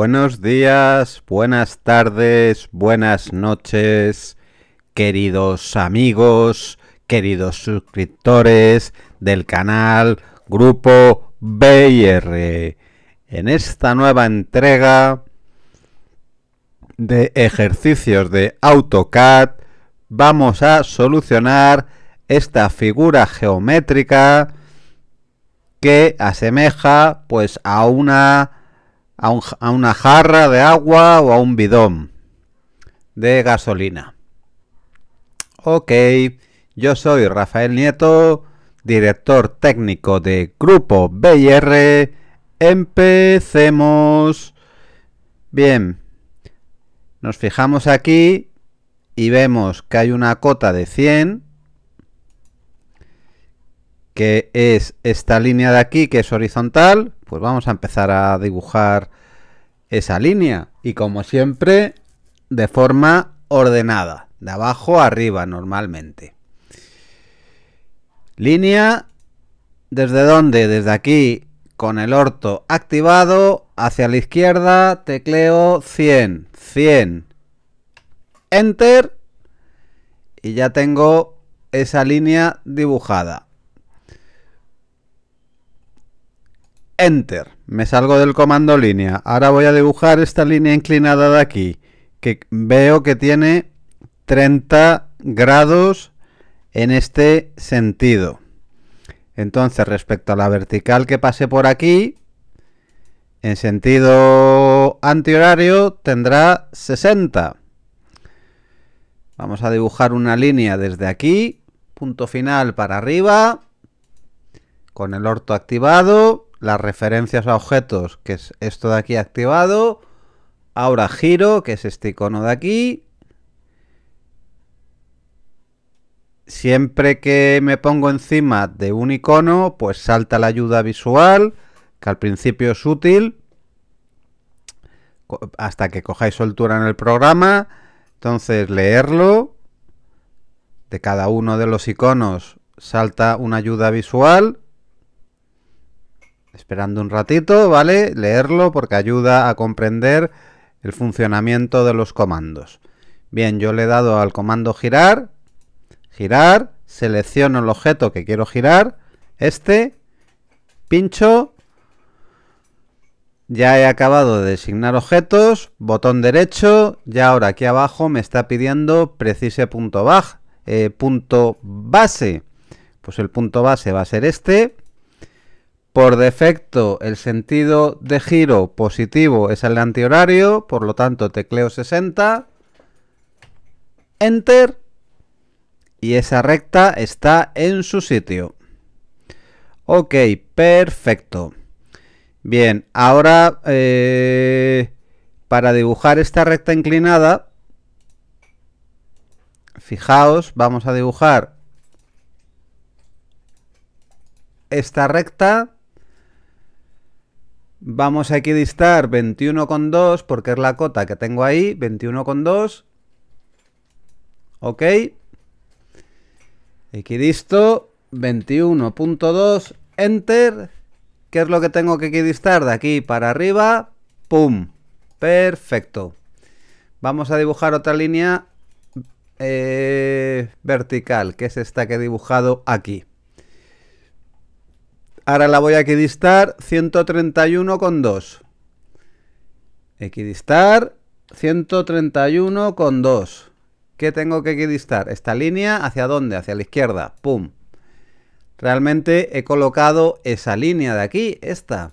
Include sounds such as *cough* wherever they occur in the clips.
Buenos días, buenas tardes, buenas noches, queridos amigos, queridos suscriptores del canal Grupo BR. En esta nueva entrega de ejercicios de AutoCAD vamos a solucionar esta figura geométrica que asemeja pues a una a, una jarra de agua o a un bidón de gasolina. Ok, yo soy Rafael Nieto, director técnico de Grupo B&R. Empecemos. Bien, nos fijamos aquí y vemos que hay una cota de 100, que es esta línea de aquí, que es horizontal, pues vamos a empezar a dibujar esa línea. Y como siempre, de forma ordenada, de abajo a arriba normalmente. Línea, ¿desde dónde? Desde aquí, con el orto activado, hacia la izquierda, tecleo 100, 100. Enter. Y ya tengo esa línea dibujada. Enter. Me salgo del comando línea. Ahora voy a dibujar esta línea inclinada de aquí, que veo que tiene 30 grados en este sentido. Entonces, respecto a la vertical que pase por aquí, en sentido antihorario tendrá 60. Vamos a dibujar una línea desde aquí, punto final para arriba, con el orto activado las referencias a objetos, que es esto de aquí activado. Ahora giro, que es este icono de aquí. Siempre que me pongo encima de un icono, pues salta la ayuda visual, que al principio es útil, hasta que cojáis soltura en el programa. Entonces, leerlo. De cada uno de los iconos salta una ayuda visual esperando un ratito, ¿vale? Leerlo porque ayuda a comprender el funcionamiento de los comandos. Bien, yo le he dado al comando girar, girar, selecciono el objeto que quiero girar, este, pincho, ya he acabado de designar objetos, botón derecho, ya ahora aquí abajo me está pidiendo punto eh, punto base. Pues el punto base va a ser este, por defecto, el sentido de giro positivo es el antihorario, por lo tanto tecleo 60, Enter, y esa recta está en su sitio. Ok, perfecto. Bien, ahora eh, para dibujar esta recta inclinada, fijaos, vamos a dibujar esta recta Vamos a equidistar 21,2 porque es la cota que tengo ahí, 21,2. Ok. Equidisto 21.2, enter. ¿Qué es lo que tengo que equidistar de aquí para arriba? ¡Pum! Perfecto. Vamos a dibujar otra línea eh, vertical, que es esta que he dibujado aquí. Ahora la voy a equidistar 131,2. Equidistar 131,2. ¿Qué tengo que equidistar? Esta línea, ¿hacia dónde? Hacia la izquierda. ¡Pum! Realmente he colocado esa línea de aquí, esta.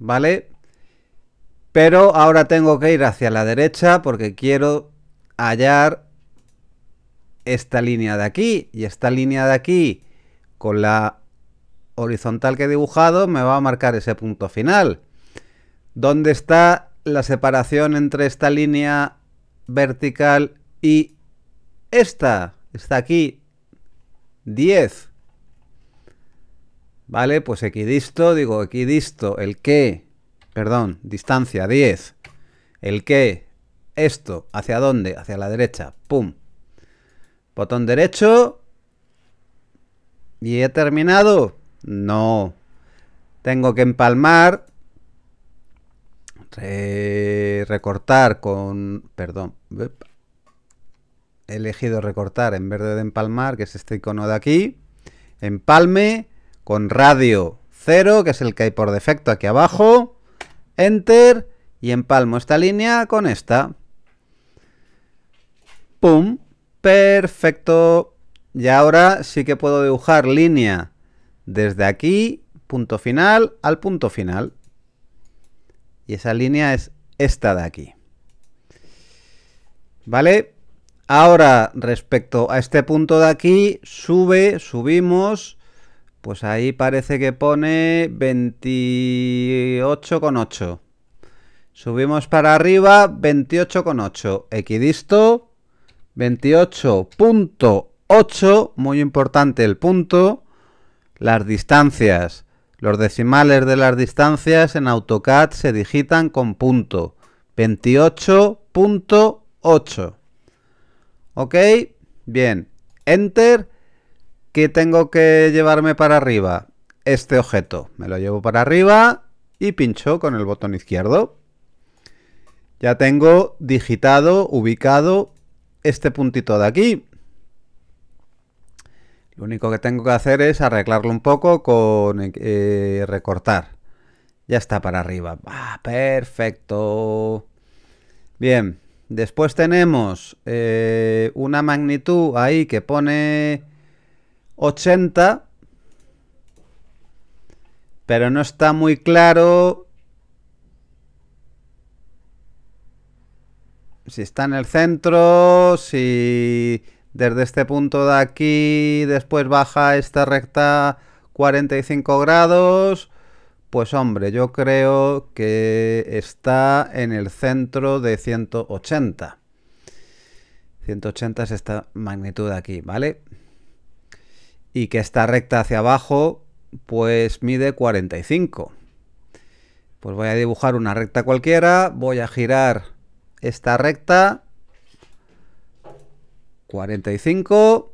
¿Vale? Pero ahora tengo que ir hacia la derecha porque quiero hallar esta línea de aquí y esta línea de aquí con la horizontal que he dibujado me va a marcar ese punto final. ¿Dónde está la separación entre esta línea vertical y esta? Está aquí. 10. ¿Vale? Pues equidisto, digo equidisto, el que, perdón, distancia 10. El que, esto, ¿hacia dónde? Hacia la derecha, pum. Botón derecho. ¿Y he terminado? No. Tengo que empalmar. recortar con... Perdón. He elegido recortar en vez de empalmar, que es este icono de aquí. Empalme con radio 0, que es el que hay por defecto aquí abajo. Enter y empalmo esta línea con esta. ¡Pum! Perfecto. Y ahora sí que puedo dibujar línea desde aquí, punto final, al punto final. Y esa línea es esta de aquí. ¿Vale? Ahora, respecto a este punto de aquí, sube, subimos. Pues ahí parece que pone 28,8. Subimos para arriba, 28,8. Equidisto. 28.8, muy importante el punto, las distancias. Los decimales de las distancias en AutoCAD se digitan con punto. 28.8. ¿Ok? Bien. Enter. ¿Qué tengo que llevarme para arriba? Este objeto. Me lo llevo para arriba y pincho con el botón izquierdo. Ya tengo digitado, ubicado este puntito de aquí. Lo único que tengo que hacer es arreglarlo un poco con eh, recortar. Ya está para arriba. Ah, perfecto. Bien. Después tenemos eh, una magnitud ahí que pone 80. Pero no está muy claro si está en el centro, si desde este punto de aquí después baja esta recta 45 grados, pues hombre, yo creo que está en el centro de 180. 180 es esta magnitud aquí, ¿vale? Y que esta recta hacia abajo, pues mide 45. Pues voy a dibujar una recta cualquiera, voy a girar esta recta. 45.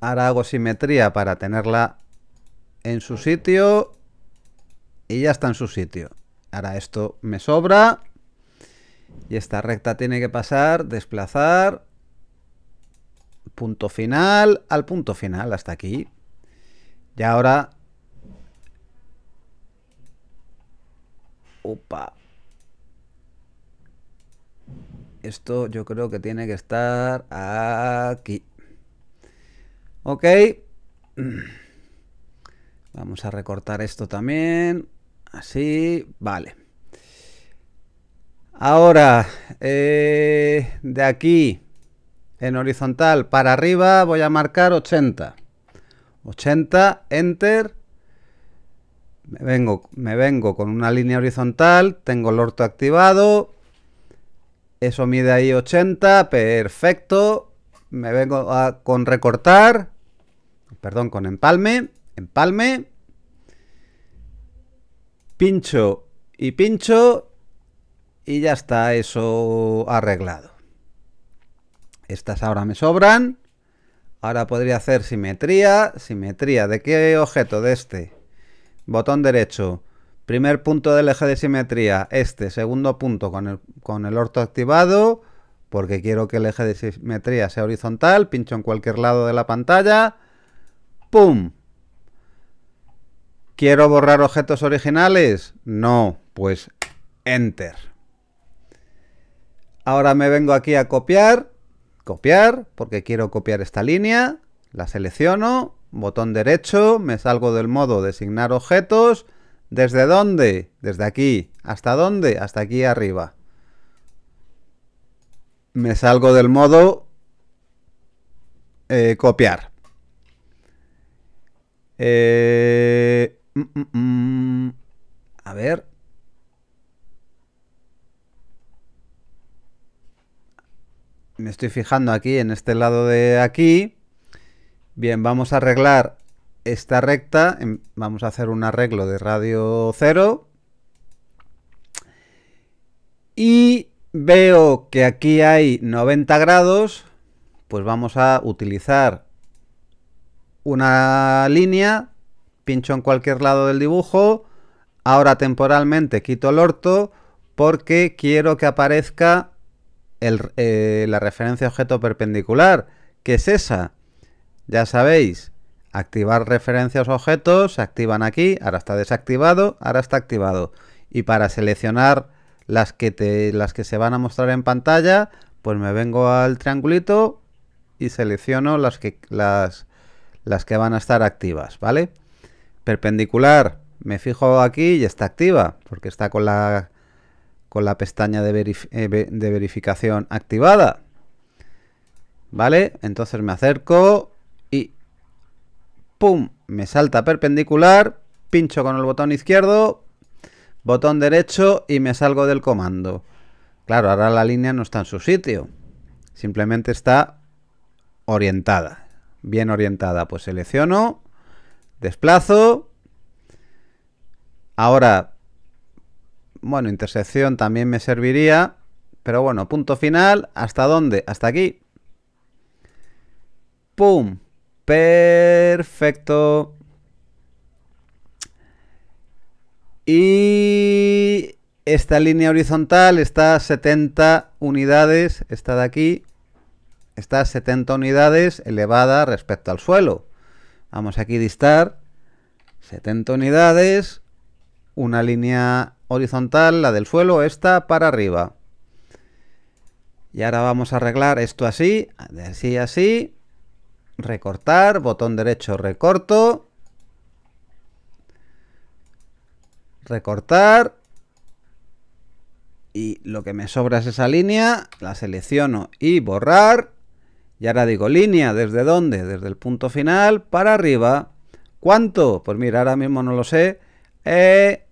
Ahora hago simetría para tenerla en su sitio. Y ya está en su sitio. Ahora esto me sobra. Y esta recta tiene que pasar, desplazar, punto final al punto final, hasta aquí. Y ahora... Opa. Esto yo creo que tiene que estar aquí. Ok. *clears throat* Vamos a recortar esto también. Así, vale. Ahora, eh, de aquí, en horizontal, para arriba voy a marcar 80. 80, enter. Me vengo, me vengo con una línea horizontal, tengo el orto activado, eso mide ahí 80, perfecto. Me vengo con recortar. Perdón, con empalme. Empalme. Pincho y pincho. Y ya está eso arreglado. Estas ahora me sobran. Ahora podría hacer simetría. Simetría. ¿De qué objeto? De este. Botón derecho. Primer punto del eje de simetría, este. Segundo punto con el, orto activado, porque quiero que el eje de simetría sea horizontal. Pincho en cualquier lado de la pantalla. ¡Pum! ¿Quiero borrar objetos originales? No, pues Enter. Ahora me vengo aquí a copiar, copiar, porque quiero copiar esta línea, la selecciono, botón derecho, me salgo del modo designar objetos, ¿Desde dónde? Desde aquí. ¿Hasta dónde? Hasta aquí arriba. Me salgo del modo eh, copiar. Eh, mm, mm, mm. a ver. Me estoy fijando aquí en este lado de aquí. Bien, vamos a arreglar esta recta em, vamos a hacer un arreglo de radio cero y veo que aquí hay 90 grados pues vamos a utilizar una línea pincho en cualquier lado del dibujo ahora temporalmente quito el orto porque quiero que aparezca el, eh, la referencia objeto perpendicular que es esa ya sabéis activar referencias objetos, se activan aquí, ahora está desactivado, ahora está activado. Y para seleccionar las que, te, las que se van a mostrar en pantalla, pues me vengo al triangulito y selecciono las que, las, las que van a estar activas, ¿vale? Perpendicular, me fijo aquí y está activa, porque está con la, con la pestaña de, eh, de verificación activada. ¿Vale? Entonces me acerco, ¡pum! Me salta perpendicular, pincho con el botón izquierdo, botón derecho y me salgo del comando. Claro, ahora la línea no está en su sitio, simplemente está orientada, bien orientada. Pues selecciono, desplazo, ahora, bueno, intersección también me serviría, pero bueno, punto final, ¿hasta dónde? Hasta aquí. ¡Pum! Perfecto. Y esta línea horizontal está a 70 unidades, esta de aquí, está a 70 unidades elevada respecto al suelo. Vamos aquí a distar 70 unidades, una línea horizontal, la del suelo, esta para arriba. Y ahora vamos a arreglar esto así, así, así recortar, botón derecho recorto, recortar, y lo que me sobra es esa línea, la selecciono y borrar, y ahora digo línea, ¿desde dónde? Desde el punto final para arriba, ¿cuánto? Pues mira, ahora mismo no lo sé, eh,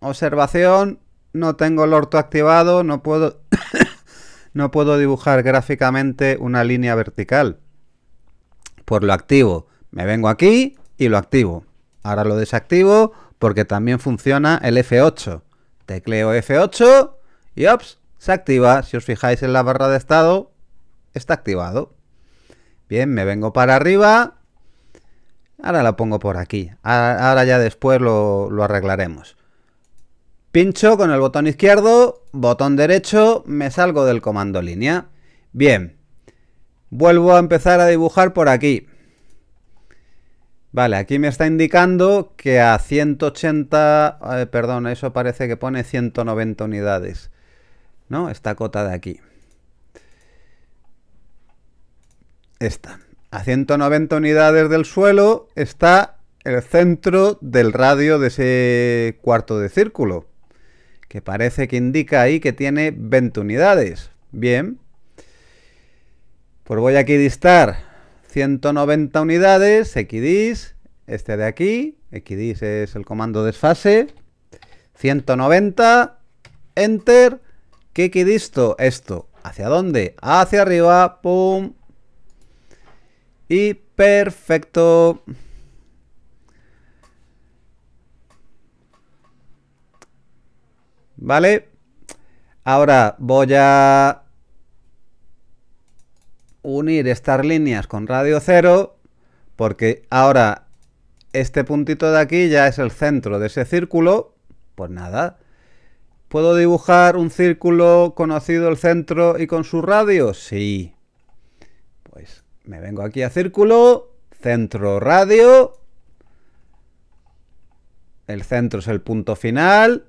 observación, no tengo el orto activado, no puedo, *coughs* no puedo dibujar gráficamente una línea vertical pues lo activo. Me vengo aquí y lo activo. Ahora lo desactivo porque también funciona el F8. Tecleo F8 y ops, se activa. Si os fijáis en la barra de estado, está activado. Bien, me vengo para arriba. Ahora lo pongo por aquí. Ahora, ya después lo arreglaremos. Pincho con el botón izquierdo, botón derecho, me salgo del comando línea. Bien, Vuelvo a empezar a dibujar por aquí. Vale, aquí me está indicando que a 180... Eh, perdón, eso parece que pone 190 unidades. ¿No? Esta cota de aquí. Esta. A 190 unidades del suelo está el centro del radio de ese cuarto de círculo. Que parece que indica ahí que tiene 20 unidades. Bien. Pues voy a equidistar 190 unidades, equidis, este de aquí, equidis es el comando desfase, 190, enter, que equidisto esto, ¿hacia dónde? Hacia arriba, pum, y perfecto. ¿Vale? Ahora voy a unir estas líneas con radio cero porque ahora este puntito de aquí ya es el centro de ese círculo. Pues nada, ¿puedo dibujar un círculo conocido el centro y con su radio? Sí. Pues me vengo aquí a círculo, centro, radio. El centro es el punto final,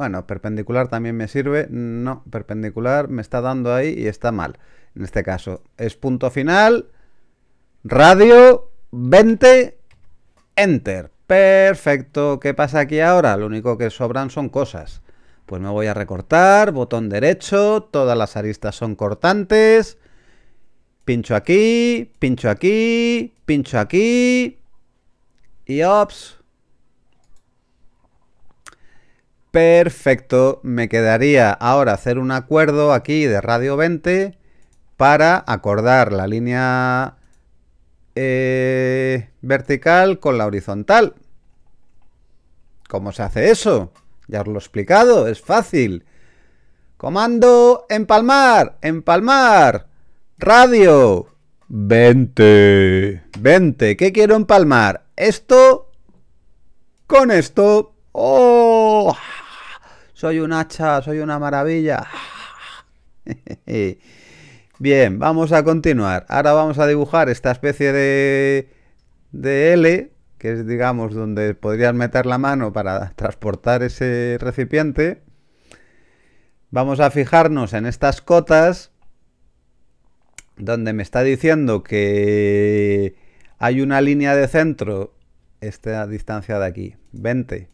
bueno, perpendicular también me sirve. No, perpendicular me está dando ahí y está mal. En este caso, es punto final, radio, 20, enter. Perfecto. ¿Qué pasa aquí ahora? Lo único que sobran son cosas. Pues me voy a recortar, botón derecho, todas las aristas son cortantes. Pincho aquí, pincho aquí, pincho aquí. Y ops, Perfecto, me quedaría ahora hacer un acuerdo aquí de Radio 20 para acordar la línea eh, vertical con la horizontal. ¿Cómo se hace eso? Ya os lo he explicado, es fácil. Comando empalmar, empalmar. Radio 20. 20. ¿Qué quiero empalmar? Esto con esto. ¡Oh! soy un hacha, soy una maravilla. *laughs* Bien, vamos a continuar. Ahora vamos a dibujar esta especie de, de L, que es, digamos, donde podrías meter la mano para transportar ese recipiente. Vamos a fijarnos en estas cotas, donde me está diciendo que hay una línea de centro, esta distancia de aquí, 20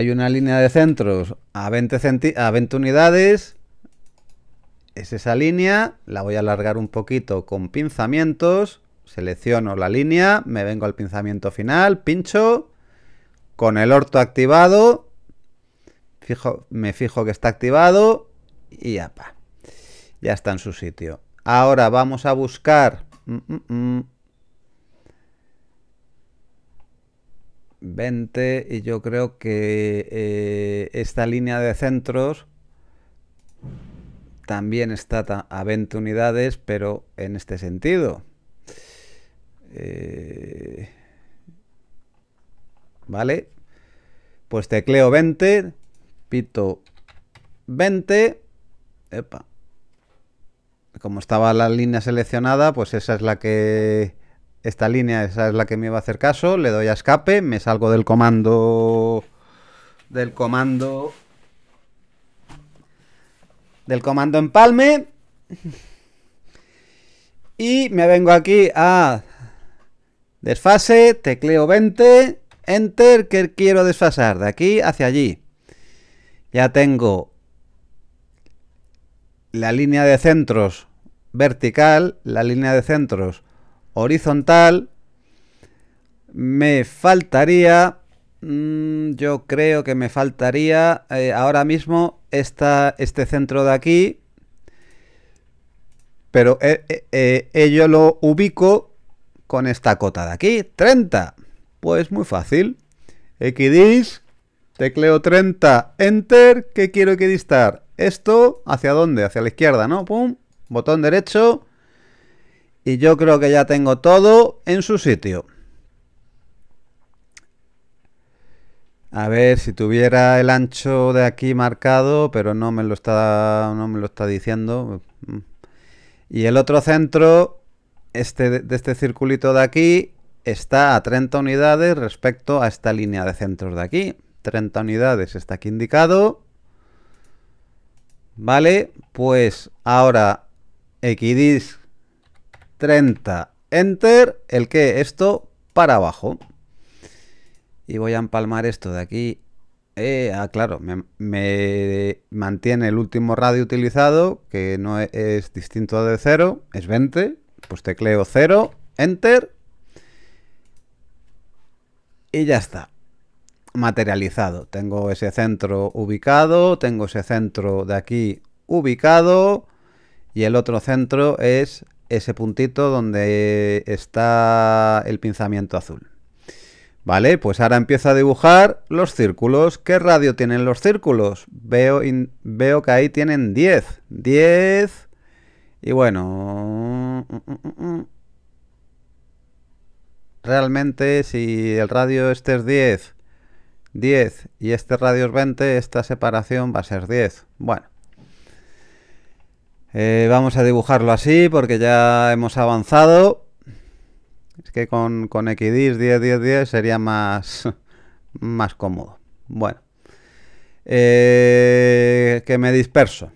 hay una línea de centros a 20, a 20 unidades. Es esa línea, la voy a alargar un poquito con pinzamientos. Selecciono la línea, me vengo al pinzamiento final, pincho. Con el orto activado, fijo, me fijo que está activado y ya, ya está en su sitio. Ahora vamos a buscar... Mm, mm, mm, 20 y yo creo que eh, esta línea de centros también está a 20 unidades, pero en este sentido. Eh, ¿Vale? Pues tecleo 20, pito 20. Epa. Como estaba la línea seleccionada, pues esa es la que esta línea esa es la que me va a hacer caso, le doy a escape, me salgo del comando del comando del comando empalme y me vengo aquí a desfase, tecleo 20, enter, que quiero desfasar de aquí hacia allí. Ya tengo la línea de centros vertical, la línea de centros horizontal, me faltaría, mm, yo creo que me faltaría eh, ahora mismo este centro de aquí, pero eh, eh, yo lo ubico con esta cota de aquí, 30. Pues muy fácil. Xdis, tecleo 30, enter, ¿qué quiero equidistar? Esto, ¿hacia dónde? Hacia la izquierda, ¿no? Pum, botón derecho, y yo creo que ya tengo todo en su sitio. A ver si tuviera el ancho de aquí marcado, pero no me lo está, no me lo está diciendo. Mm. Y el otro centro, este, de este circulito de aquí, está a 30 unidades respecto a esta línea de centros de aquí. 30 unidades está aquí indicado. Vale, pues ahora Equidis 30. Enter, el que esto para abajo. Y voy a empalmar esto de aquí. Eh, ah, claro, me, mantiene el último radio utilizado, que no es, es distinto de 0, es 20. Pues tecleo 0, enter. Y ya está materializado. Tengo ese centro ubicado, tengo ese centro de aquí ubicado y el otro centro es ese puntito donde está el pinzamiento azul. Vale, pues ahora empiezo a dibujar los círculos. ¿Qué radio tienen los círculos? Veo, veo que ahí tienen 10. 10. Y bueno... Realmente si el radio este es 10, 10 y este radio es 20, esta separación va a ser 10. Bueno, eh, vamos a dibujarlo así porque ya hemos avanzado. Es que con, X10 10, 10, 10 sería más, *laughs* más cómodo. Bueno, eh, que me disperso.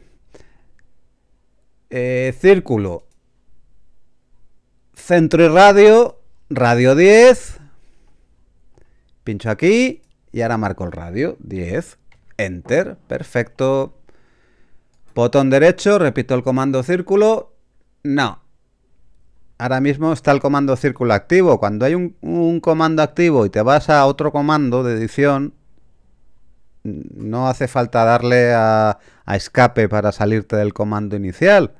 Eh, círculo, centro y radio, radio 10. Pincho aquí y ahora marco el radio, 10. Enter, perfecto. Botón derecho, repito el comando círculo. No. Ahora mismo está el comando círculo activo. Cuando hay un, comando activo y te vas a otro comando de edición, no hace falta darle a, escape para salirte del comando inicial.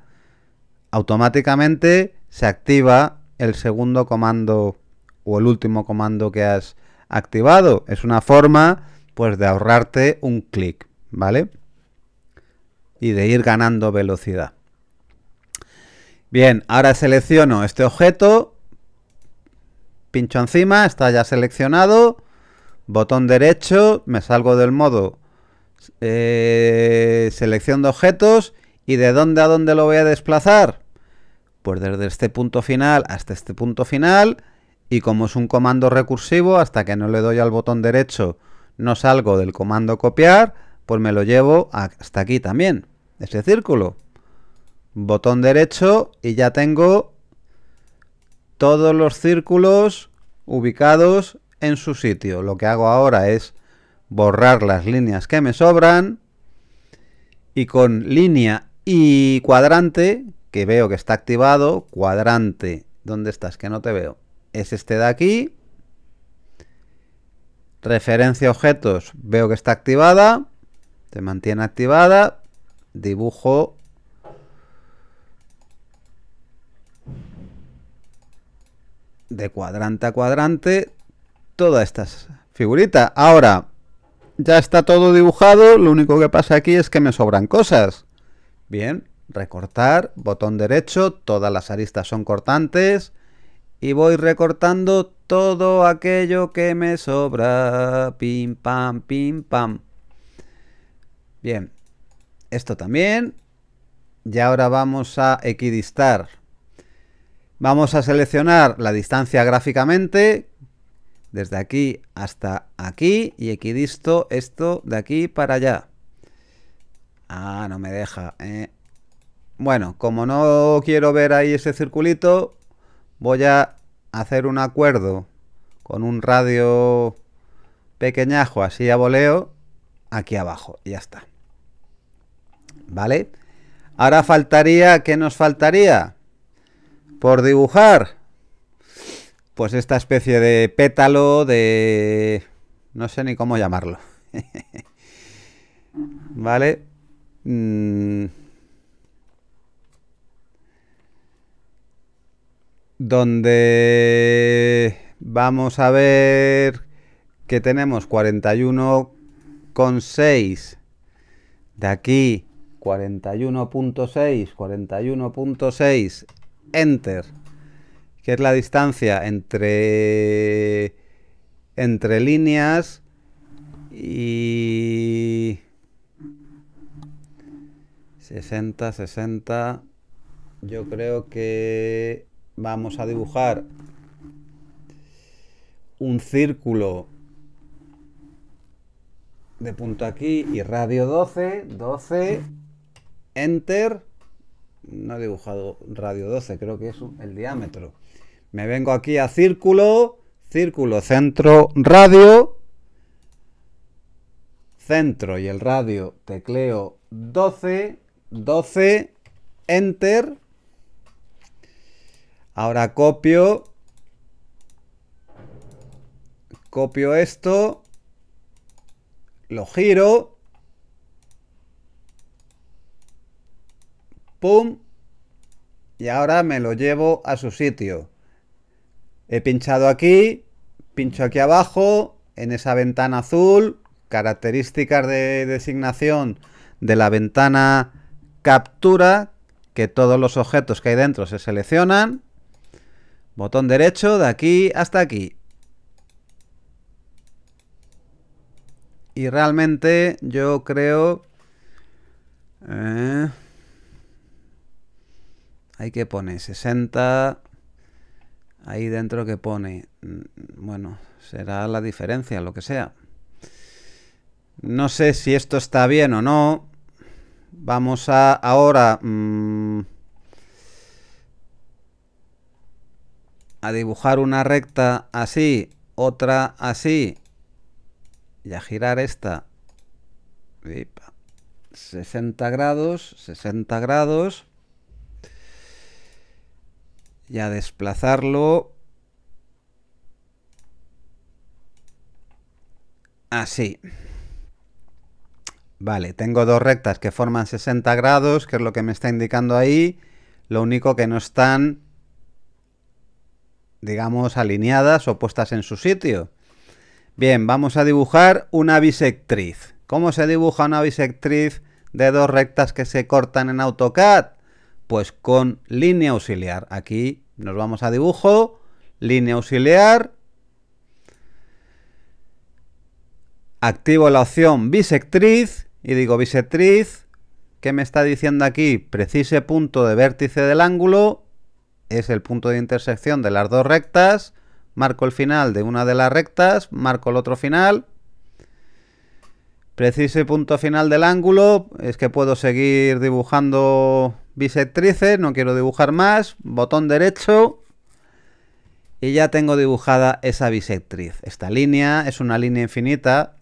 Automáticamente se activa el segundo comando o el último comando que has activado. Es una forma pues de ahorrarte un clic, ¿vale? y de ir ganando velocidad. Bien, ahora selecciono este objeto, pincho encima, está ya seleccionado, botón derecho, me salgo del modo eh, selección de objetos y de dónde a dónde lo voy a desplazar. Pues desde este punto final hasta este punto final y como es un comando recursivo, hasta que no le doy al botón derecho no salgo del comando copiar, pues me lo llevo hasta aquí también, ese círculo. Botón derecho y ya tengo todos los círculos ubicados en su sitio. Lo que hago ahora es borrar las líneas que me sobran y con línea y cuadrante, que veo que está activado, cuadrante, ¿dónde estás? Que no te veo. Es este de aquí. Referencia objetos, veo que está activada se mantiene activada. Dibujo. De cuadrante a cuadrante. Todas estas figuritas. Ahora, ya está todo dibujado. Lo único que pasa aquí es que me sobran cosas. Bien, recortar, botón derecho, todas las aristas son cortantes y voy recortando todo aquello que me sobra. Pim, pam, pim, pam. Bien, esto también. Y ahora vamos a equidistar. Vamos a seleccionar la distancia gráficamente, desde aquí hasta aquí, y equidisto esto de aquí para allá. Ah, no me deja. Eh. Bueno, como no quiero ver ahí ese circulito, voy a hacer un acuerdo con un radio pequeñajo así a voleo aquí abajo. Y ya está. ¿vale? Ahora faltaría, ¿qué nos faltaría? Por dibujar, pues esta especie de pétalo de... no sé ni cómo llamarlo. *laughs* ¿Vale? Mm. Donde vamos a ver que tenemos 41,6 de aquí 41.6, 41.6, enter, que es la distancia entre, entre líneas y 60, 60, yo creo que vamos a dibujar un círculo de punto aquí y radio 12, 12, Enter. No he dibujado radio 12, creo que es el diámetro. Me vengo aquí a círculo, círculo, centro, radio. Centro y el radio, tecleo 12, 12, enter. Ahora copio, copio esto, lo giro y ahora me lo llevo a su sitio. He pinchado aquí, pincho aquí abajo, en esa ventana azul, características de designación de la ventana captura, que todos los objetos que hay dentro se seleccionan. Botón derecho de aquí hasta aquí. Y realmente yo creo... Eh, hay que pone 60. Ahí dentro que pone. Mm, bueno, será la diferencia, lo que sea. No sé si esto está bien o no. Vamos a ahora mm, a dibujar una recta así, otra así y a girar esta. 60 grados, 60 grados y a desplazarlo así. Ah, vale, tengo dos rectas que forman 60 grados, que es lo que me está indicando ahí. Lo único que no están, digamos, alineadas o puestas en su sitio. Bien, vamos a dibujar una bisectriz. ¿Cómo se dibuja una bisectriz de dos rectas que se cortan en AutoCAD? Pues con línea auxiliar. Aquí nos vamos a dibujo, línea auxiliar. Activo la opción bisectriz y digo bisectriz. ¿Qué me está diciendo aquí? Precise punto de vértice del ángulo. Es el punto de intersección de las dos rectas. Marco el final de una de las rectas, marco el otro final, precise punto final del ángulo, es que puedo seguir dibujando bisectrices, no quiero dibujar más. Botón derecho. Y ya tengo dibujada esa bisectriz. Esta línea es una línea infinita.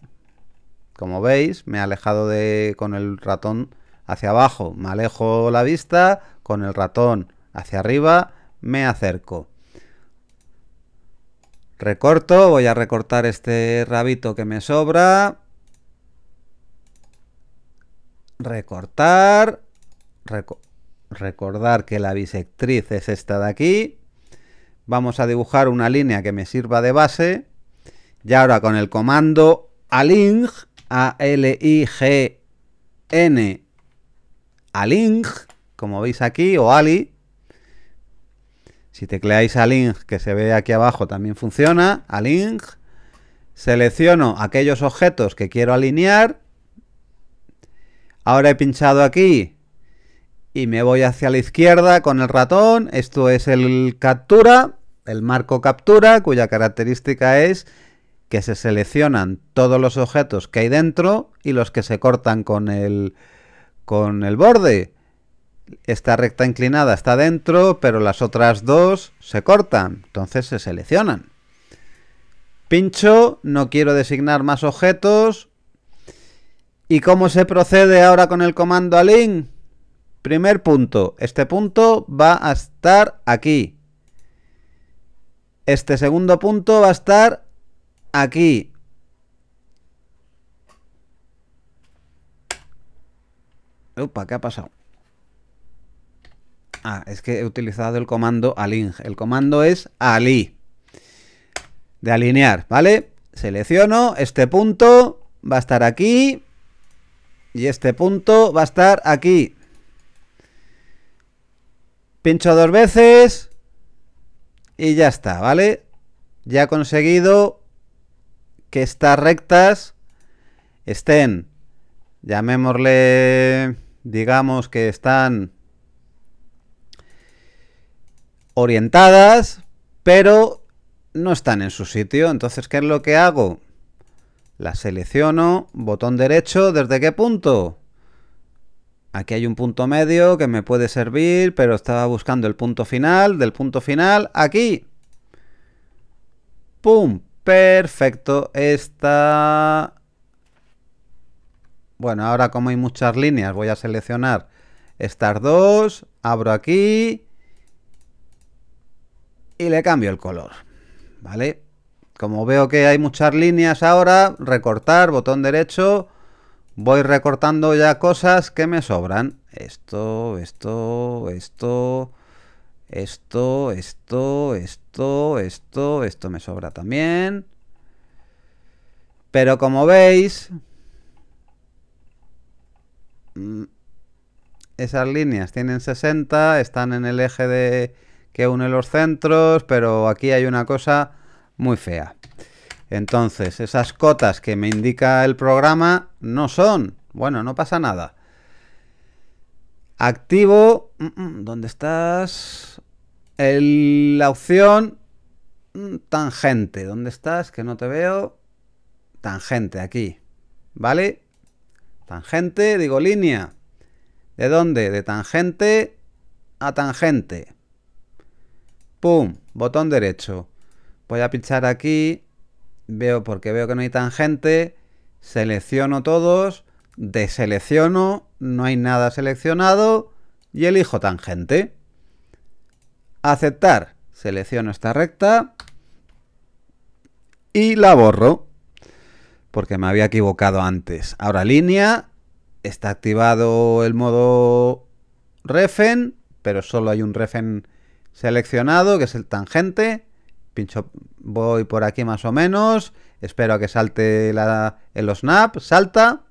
Como veis, me he alejado de, con el ratón hacia abajo. Me alejo la vista, con el ratón hacia arriba, me acerco. Recorto, voy a recortar este rabito que me sobra. Recortar. recortar recordar que la bisectriz es esta de aquí. Vamos a dibujar una línea que me sirva de base. Y ahora con el comando aling, A-L-I-G-N, aling, como veis aquí, o ali. Si tecleáis aling, que se ve aquí abajo, también funciona, aling. Selecciono aquellos objetos que quiero alinear. Ahora he pinchado aquí y me voy hacia la izquierda con el ratón. Esto es el captura, el marco captura, cuya característica es que se seleccionan todos los objetos que hay dentro y los que se cortan con el, con el borde. Esta recta inclinada está dentro, pero las otras dos se cortan, entonces se seleccionan. Pincho, no quiero designar más objetos. ¿Y cómo se procede ahora con el comando Link? Primer punto, este punto va a estar aquí. Este segundo punto va a estar aquí. Opa, ¿qué ha pasado? Ah, es que he utilizado el comando aling. El comando es ali. De alinear, ¿vale? Selecciono este punto, va a estar aquí. Y este punto va a estar aquí. Pincho dos veces. Y ya está, ¿vale? Ya he conseguido que estas rectas estén, llamémosle, digamos que están orientadas, pero no están en su sitio. Entonces, ¿qué es lo que hago? La selecciono, botón derecho, ¿desde qué punto? Aquí hay un punto medio que me puede servir, pero estaba buscando el punto final, del punto final, aquí. ¡Pum! Perfecto, está... Bueno, ahora como hay muchas líneas, voy a seleccionar estas dos, abro aquí y le cambio el color, ¿vale? Como veo que hay muchas líneas ahora, recortar, botón derecho, Voy recortando ya cosas que me sobran. Esto, esto, esto, esto, esto, esto, esto, esto me sobra también. Pero como veis, mm, esas líneas tienen 60, están en el eje de que une los centros, pero aquí hay una cosa muy fea. Entonces, esas cotas que me indica el programa no son. Bueno, no pasa nada. Activo... Mm, mm, ¿Dónde estás? la opción mm, tangente. ¿Dónde estás? Que no te veo. Tangente, aquí. ¿Vale? Tangente, digo línea. ¿De dónde? De tangente a tangente. ¡Pum! Botón derecho. Voy a pinchar aquí Veo porque veo que no hay tangente, Selecciono todos. Deselecciono. No hay nada seleccionado. Y elijo tangente. Aceptar. Selecciono esta recta. Y la borro. Porque me había equivocado antes. Ahora línea. Está activado el modo refen. Pero solo hay un refen seleccionado, que es el tangente pincho, voy por aquí más o menos, espero a que salte el snap, salta,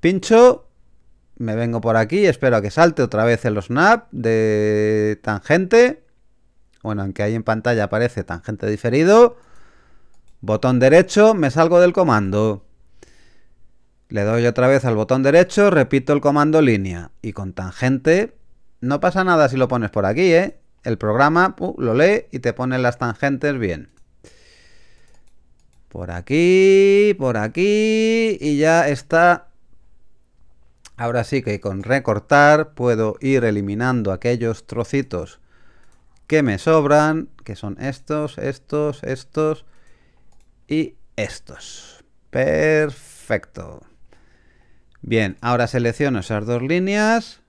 pincho, me vengo por aquí, espero a que salte otra vez el snap de tangente, bueno, aunque ahí en pantalla aparece tangente diferido, botón derecho, me salgo del comando. Le doy otra vez al botón derecho, repito el comando línea. Y con tangente no pasa nada si lo pones por aquí, ¿eh? el programa uh, lo lee y te pone las tangentes bien. Por aquí, por aquí y ya está. Ahora sí que con recortar puedo ir eliminando aquellos trocitos que me sobran, que son estos, estos, estos y estos. Perfecto. Bien, ahora selecciono esas dos líneas,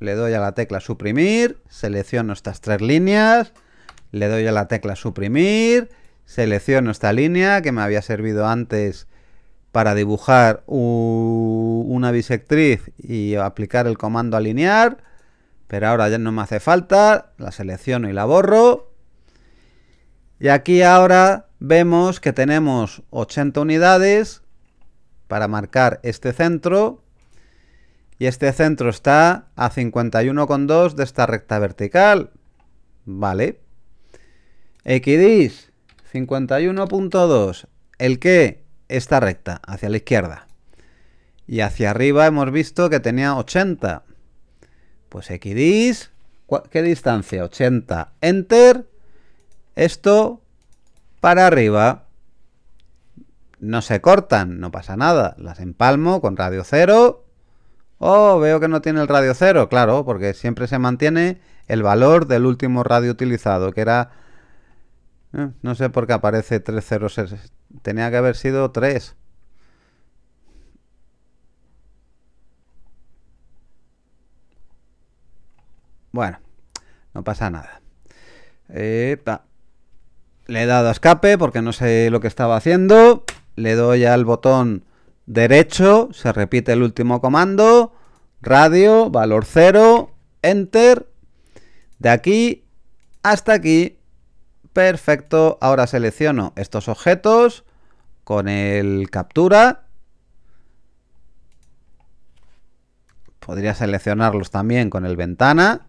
le doy a la tecla suprimir, selecciono estas tres líneas, le doy a la tecla suprimir, selecciono esta línea que me había servido antes para dibujar una bisectriz y aplicar el comando alinear, pero ahora ya no me hace falta, la selecciono y la borro. Y aquí ahora vemos que tenemos 80 unidades para marcar este centro y este centro está a 51,2 de esta recta vertical. Vale. Equidis, 51.2. ¿El qué? Esta recta, hacia la izquierda. Y hacia arriba hemos visto que tenía 80. Pues equidis, ¿qué distancia? 80. Enter. Esto para arriba. No se cortan, no pasa nada. Las empalmo con radio 0 Oh, veo que no tiene el radio cero, claro, porque siempre se mantiene el valor del último radio utilizado, que era... Eh, no sé por qué aparece 306, tenía que haber sido 3. Bueno, no pasa nada. Le he dado escape porque no sé lo que estaba haciendo. Le doy ya al botón derecho, se repite el último comando, radio, valor 0, enter, de aquí hasta aquí, perfecto, ahora selecciono estos objetos con el captura, podría seleccionarlos también con el ventana,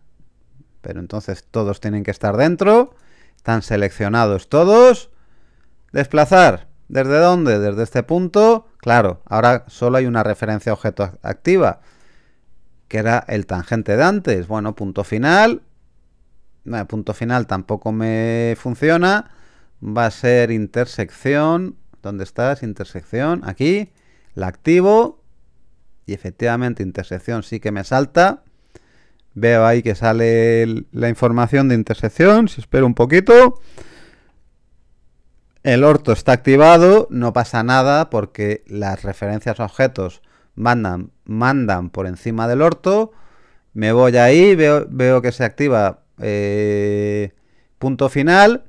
pero entonces todos tienen que estar dentro, están seleccionados todos, desplazar, ¿Desde dónde? Desde este punto. Claro, ahora solo hay una referencia objeto activa, que era el tangente de antes. Bueno, punto final. punto final tampoco me funciona. Va a ser intersección. ¿Dónde estás? Intersección. Aquí. La activo. Y efectivamente intersección sí que me salta. Veo ahí que sale la información de intersección. Si espero un poquito. El orto está activado, no pasa nada porque las referencias a objetos mandan, mandan por encima del orto. Me voy ahí, veo, que se activa eh, punto final.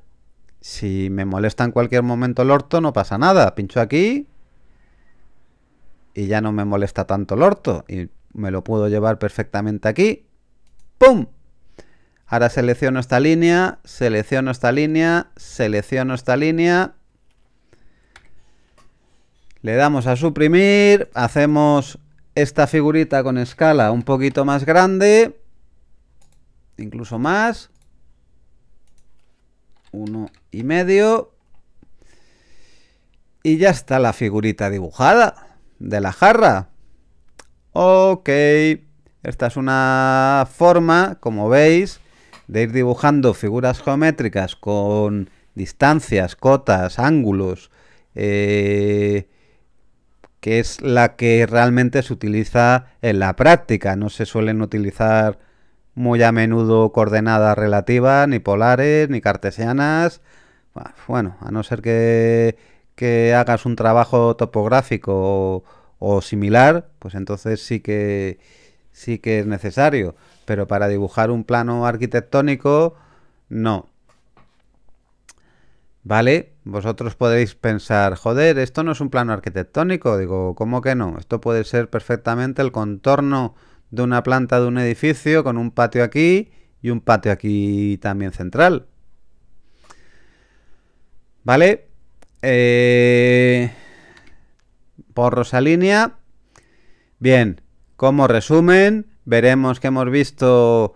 Si me molesta en cualquier momento el orto, no pasa nada. Pincho aquí y ya no me molesta tanto el orto. Y me lo puedo llevar perfectamente aquí. ¡Pum! Ahora selecciono esta línea, selecciono esta línea, selecciono esta línea. Le damos a suprimir, hacemos esta figurita con escala un poquito más grande, incluso más. Uno y medio. Y ya está la figurita dibujada de la jarra. Ok, esta es una forma, como veis, de ir dibujando figuras geométricas con distancias, cotas, ángulos, eh, que es la que realmente se utiliza en la práctica. No se suelen utilizar muy a menudo coordenadas relativas, ni polares, ni cartesianas. Bueno, a no ser que, hagas un trabajo topográfico o, o, similar, pues entonces sí que, sí que es necesario pero para dibujar un plano arquitectónico, no. ¿Vale? Vosotros podéis pensar, joder, esto no es un plano arquitectónico. Digo, ¿cómo que no? Esto puede ser perfectamente el contorno de una planta de un edificio con un patio aquí y un patio aquí también central. ¿Vale? Eh, por Rosalínea. Bien, como resumen, veremos que hemos visto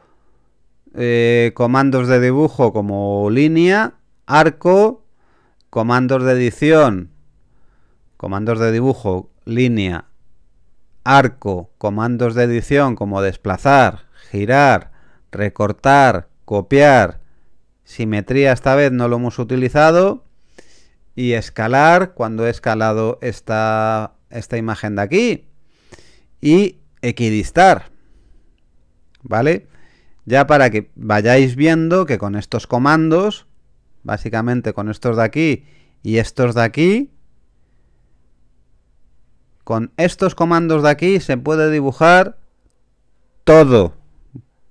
eh, comandos de dibujo como línea, arco, comandos de edición, comandos de dibujo, línea, arco, comandos de edición como desplazar, girar, recortar, copiar, simetría esta vez no lo hemos utilizado y escalar cuando he escalado esta, esta imagen de aquí y equidistar ¿vale? Ya para que vayáis viendo que con estos comandos, básicamente con estos de aquí y estos de aquí, con estos comandos de aquí se puede dibujar todo.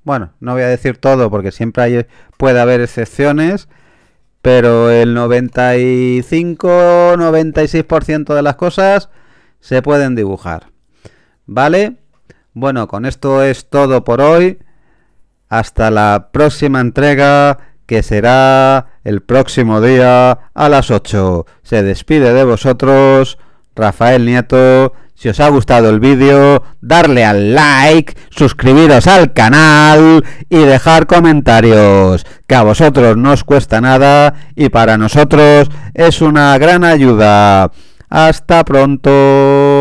Bueno, no voy a decir todo porque siempre puede haber excepciones, pero el 95-96% de las cosas se pueden dibujar. ¿Vale? Bueno, con esto es todo por hoy. Hasta la próxima entrega, que será el próximo día a las 8. Se despide de vosotros Rafael Nieto. Si os ha gustado el vídeo, darle al like, suscribiros al canal y dejar comentarios, que a vosotros no os cuesta nada y para nosotros es una gran ayuda. Hasta pronto.